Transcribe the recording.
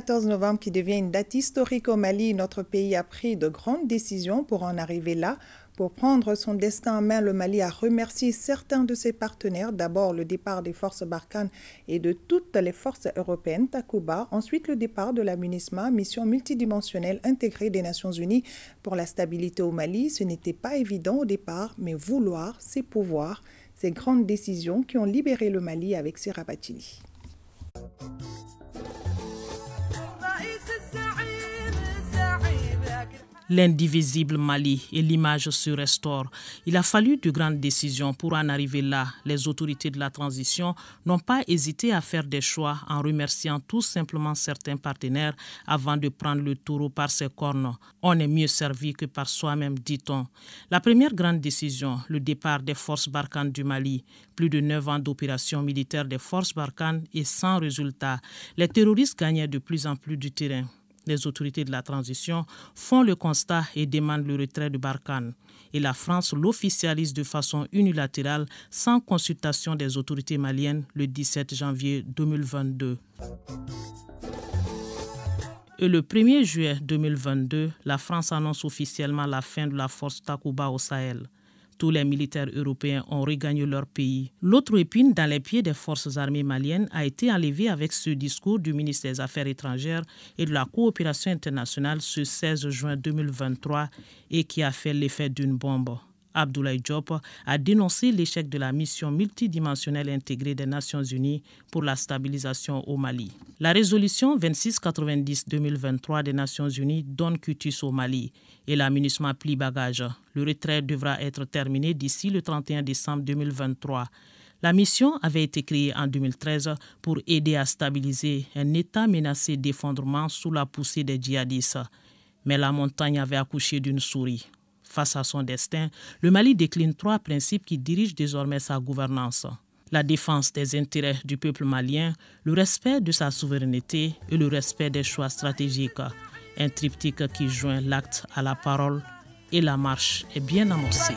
14 novembre qui devient une date historique au Mali, notre pays a pris de grandes décisions pour en arriver là. Pour prendre son destin en main, le Mali a remercié certains de ses partenaires. D'abord le départ des forces Barkhane et de toutes les forces européennes, Takuba. Ensuite le départ de la MUNISMA, mission multidimensionnelle intégrée des Nations Unies pour la stabilité au Mali. Ce n'était pas évident au départ, mais vouloir, c'est pouvoir. Ces grandes décisions qui ont libéré le Mali avec ses Sirabatini. L'indivisible Mali et l'image se restaurent. Il a fallu de grandes décisions pour en arriver là. Les autorités de la transition n'ont pas hésité à faire des choix en remerciant tout simplement certains partenaires avant de prendre le taureau par ses cornes. On est mieux servi que par soi-même, dit-on. La première grande décision, le départ des forces Barkhane du Mali. Plus de neuf ans d'opérations militaires des forces Barkhane et sans résultat. Les terroristes gagnaient de plus en plus du terrain les autorités de la transition font le constat et demandent le retrait de Barkhane. Et la France l'officialise de façon unilatérale sans consultation des autorités maliennes le 17 janvier 2022. Et le 1er juillet 2022, la France annonce officiellement la fin de la force Takuba au Sahel tous les militaires européens ont regagné leur pays. L'autre épine dans les pieds des forces armées maliennes a été enlevée avec ce discours du ministre des Affaires étrangères et de la coopération internationale ce 16 juin 2023 et qui a fait l'effet d'une bombe. Abdoulaye Diop a dénoncé l'échec de la mission multidimensionnelle intégrée des Nations Unies pour la stabilisation au Mali. La résolution 2690-2023 des Nations Unies donne cutus au Mali et la plie bagage. Le retrait devra être terminé d'ici le 31 décembre 2023. La mission avait été créée en 2013 pour aider à stabiliser un État menacé d'effondrement sous la poussée des djihadistes. Mais la montagne avait accouché d'une souris. Face à son destin, le Mali décline trois principes qui dirigent désormais sa gouvernance la défense des intérêts du peuple malien, le respect de sa souveraineté et le respect des choix stratégiques. Un triptyque qui joint l'acte à la parole et la marche est bien amorcée.